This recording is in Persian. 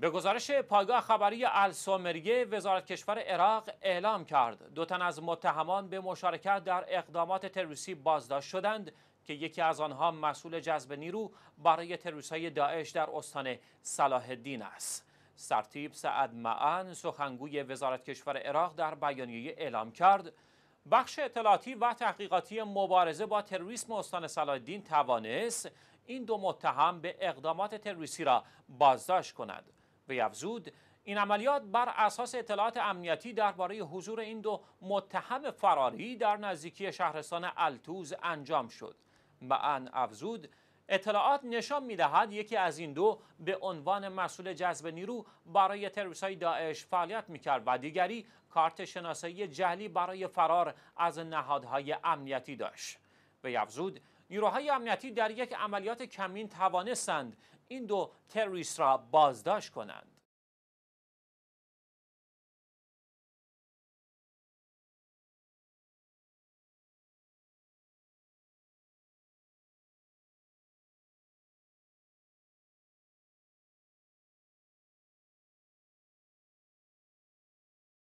به گزارش پایگاه خبری السومریه، وزارت کشور عراق اعلام کرد دو تن از متهمان به مشارکت در اقدامات تروریستی بازداشت شدند که یکی از آنها مسئول جذب نیرو برای های داعش در استان صلاح الدین است سرتیب سعد معن سخنگوی وزارت کشور عراق در بیانیه اعلام کرد بخش اطلاعاتی و تحقیقاتی مبارزه با تروریسم استان صلاح الدین توانست این دو متهم به اقدامات تروریستی را بازداشت کند افزود این عملیات بر اساس اطلاعات امنیتی درباره حضور این دو متهم فراری در نزدیکی شهرستان التوز انجام شد ان افزود اطلاعات نشان میدهد یکی از این دو به عنوان مسئول جذب نیرو برای های داعش فعالیت میکرد و دیگری کارت شناسایی جهلی برای فرار از نهادهای امنیتی داشت به افزود نیروهای امنیتی در یک عملیات کمین توانستند این دو تروریست را بازداشت کنند